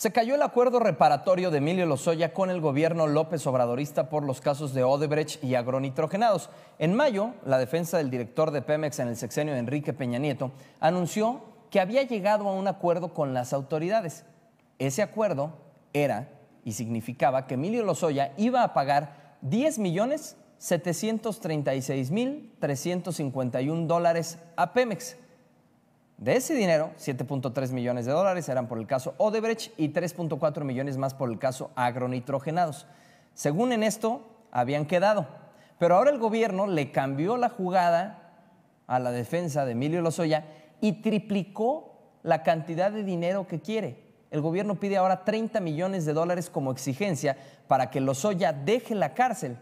Se cayó el acuerdo reparatorio de Emilio Lozoya con el gobierno López Obradorista por los casos de Odebrecht y agronitrogenados. En mayo, la defensa del director de Pemex en el sexenio Enrique Peña Nieto anunció que había llegado a un acuerdo con las autoridades. Ese acuerdo era y significaba que Emilio Lozoya iba a pagar 10 millones 736 mil 351 dólares a Pemex de ese dinero, 7.3 millones de dólares eran por el caso Odebrecht y 3.4 millones más por el caso agronitrogenados. Según en esto, habían quedado. Pero ahora el gobierno le cambió la jugada a la defensa de Emilio Lozoya y triplicó la cantidad de dinero que quiere. El gobierno pide ahora 30 millones de dólares como exigencia para que Lozoya deje la cárcel